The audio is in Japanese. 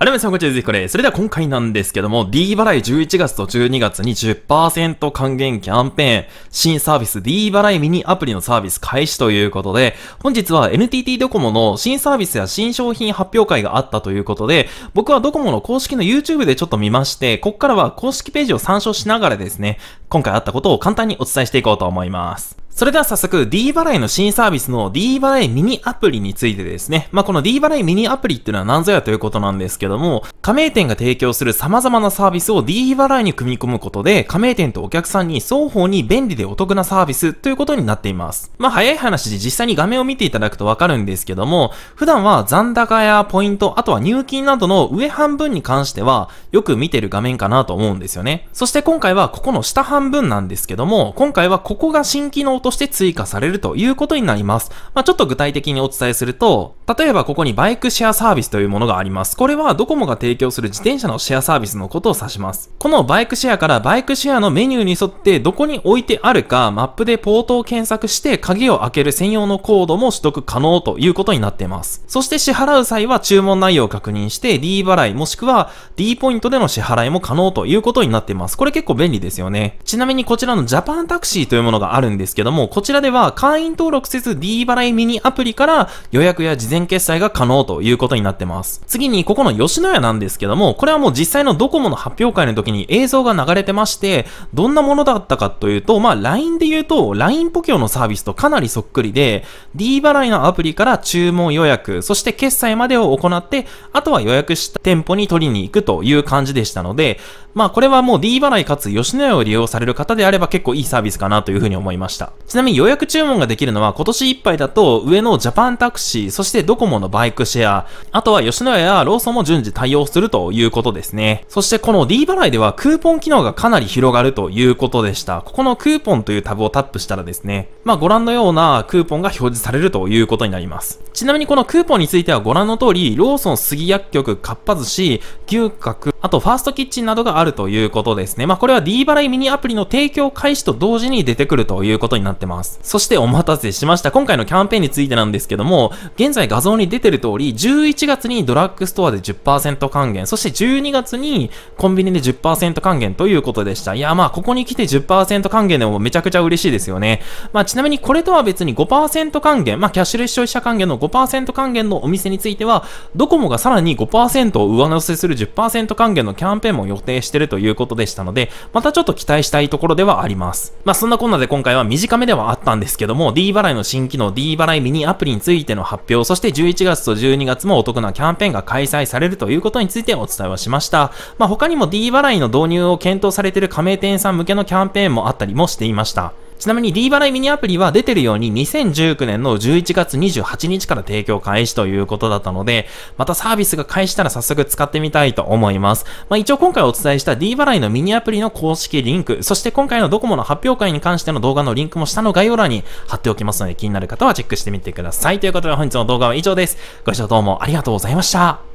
はるみさん、こんにちは。ぜひこれ。それでは今回なんですけども、D 払い11月と12月に10%還元キャンペーン、新サービス D 払いミニアプリのサービス開始ということで、本日は NTT ドコモの新サービスや新商品発表会があったということで、僕はドコモの公式の YouTube でちょっと見まして、こっからは公式ページを参照しながらですね、今回あったことを簡単にお伝えしていこうと思います。それでは早速 D 払いの新サービスの D 払いミニアプリについてですね。まあ、この D 払いミニアプリっていうのは何ぞやということなんですけども、加盟店が提供する様々なサービスを D 払いに組み込むことで、加盟店とお客さんに双方に便利でお得なサービスということになっています。まあ、早い話で実際に画面を見ていただくとわかるんですけども、普段は残高やポイント、あとは入金などの上半分に関しては、よく見てる画面かなと思うんですよね。そして今回はここの下半分なんですけども、今回はここが新機能ととして追加されるということになります。まあ、ちょっと具体的にお伝えすると、例えばここにバイクシェアサービスというものがあります。これはドコモが提供する自転車のシェアサービスのことを指します。このバイクシェアからバイクシェアのメニューに沿ってどこに置いてあるかマップでポートを検索して鍵を開ける専用のコードも取得可能ということになっています。そして支払う際は注文内容を確認して D 払いもしくは D ポイントでの支払いも可能ということになっています。これ結構便利ですよね。ちなみにこちらのジャパンタクシーというものがあるんですけどども、こちらでは会員登録せず D 払いミニアプリから予約や事前決済が可能ということになってます。次に、ここの吉野家なんですけども、これはもう実際のドコモの発表会の時に映像が流れてまして、どんなものだったかというと、まあ LINE で言うと、LINE ポケオのサービスとかなりそっくりで、D 払いのアプリから注文予約、そして決済までを行って、あとは予約した店舗に取りに行くという感じでしたので、まあこれはもう D 払いかつ吉野家を利用される方であれば結構いいサービスかなというふうに思いました。ちなみに予約注文ができるのは今年いっぱいだと上のジャパンタクシー、そしてドコモのバイクシェア、あとは吉野家やローソンも順次対応するということですね。そしてこの D 払いではクーポン機能がかなり広がるということでした。ここのクーポンというタブをタップしたらですね、まあご覧のようなクーポンが表示されるということになります。ちなみにこのクーポンについてはご覧の通り、ローソン杉薬局、かっぱ寿司、牛角、あとファーストキッチンなどがあるということですね。まあこれは D 払いミニアプリの提供開始と同時に出てくるということになっってます。そしてお待たせしました。今回のキャンペーンについてなんですけども、現在画像に出てる通り、11月にドラッグストアで10%還元、そして12月にコンビニで10%還元ということでした。いや、まあ、ここに来て10%還元でもめちゃくちゃ嬉しいですよね。まあ、ちなみにこれとは別に5%還元、まあ、キャッシュレス消費者還元の5%還元のお店については、ドコモがさらに5%を上乗せする10%還元のキャンペーンも予定してるということでしたので、またちょっと期待したいところではあります。まあ、そんなこんなで今回は短めでではあったんですけども、D 払いの新機能 D 払いミニアプリについての発表、そして11月と12月もお得なキャンペーンが開催されるということについてお伝えはしました。まあ、他にも D 払いの導入を検討されている加盟店さん向けのキャンペーンもあったりもしていました。ちなみに D 払いミニアプリは出てるように2019年の11月28日から提供開始ということだったので、またサービスが開始したら早速使ってみたいと思います。まあ、一応今回お伝えした D 払いのミニアプリの公式リンク、そして今回のドコモの発表会に関しての動画のリンクも下の概要欄に貼っておきますので気になる方はチェックしてみてください。ということで本日の動画は以上です。ご視聴どうもありがとうございました。